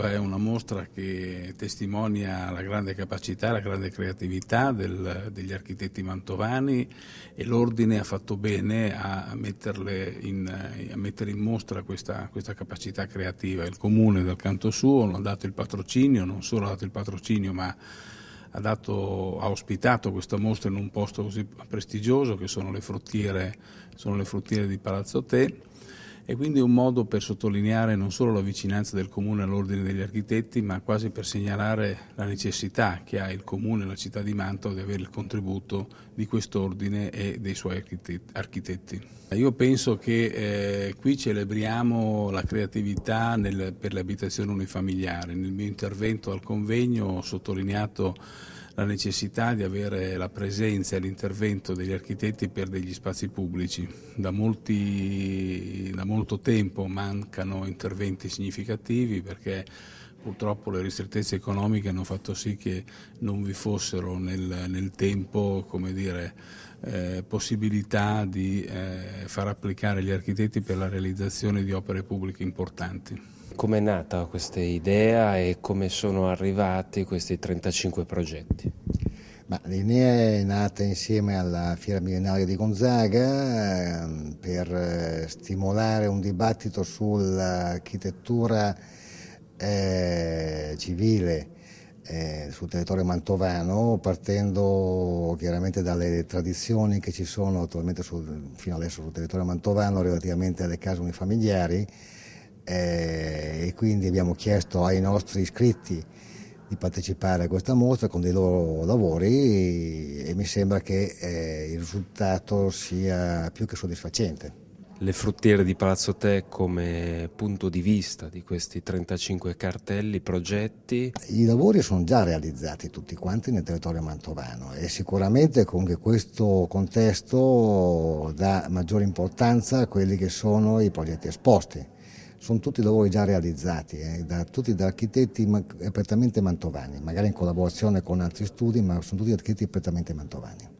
È una mostra che testimonia la grande capacità, la grande creatività del, degli architetti mantovani e l'ordine ha fatto bene a, in, a mettere in mostra questa, questa, capacità creativa. Il comune dal canto suo ha dato il patrocinio, non solo ha dato il patrocinio ma ha, dato, ha ospitato questa mostra in un posto così prestigioso che sono le fruttiere, sono le fruttiere di Palazzo Te e quindi un modo per sottolineare non solo la vicinanza del Comune all'Ordine degli Architetti, ma quasi per segnalare la necessità che ha il Comune e la città di Mantova di avere il contributo di quest'Ordine e dei suoi architetti. Io penso che eh, qui celebriamo la creatività nel, per le abitazioni unifamiliari. Nel mio intervento al convegno ho sottolineato la necessità di avere la presenza e l'intervento degli architetti per degli spazi pubblici. Da, molti, da molto tempo mancano interventi significativi perché purtroppo le ristrettezze economiche hanno fatto sì che non vi fossero nel, nel tempo dire, eh, possibilità di eh, far applicare gli architetti per la realizzazione di opere pubbliche importanti com'è nata questa idea e come sono arrivati questi 35 progetti? Ma L'Enea è nata insieme alla Fiera Millenaria di Gonzaga ehm, per eh, stimolare un dibattito sull'architettura eh, civile eh, sul territorio mantovano, partendo chiaramente dalle tradizioni che ci sono attualmente sul, fino adesso sul territorio mantovano relativamente alle case unifamiliari eh, e quindi abbiamo chiesto ai nostri iscritti di partecipare a questa mostra con dei loro lavori e, mi sembra che eh, il risultato sia più che soddisfacente. Le fruttiere di Palazzo Te come punto di vista di questi 35 cartelli, progetti? I lavori sono già realizzati tutti quanti nel territorio mantovano e sicuramente con questo contesto dà maggiore importanza a quelli che sono i progetti esposti sono tutti lavori già realizzati, eh, da, tutti da architetti ma, prettamente mantovani, magari in collaborazione con altri studi, ma sono tutti architetti prettamente mantovani.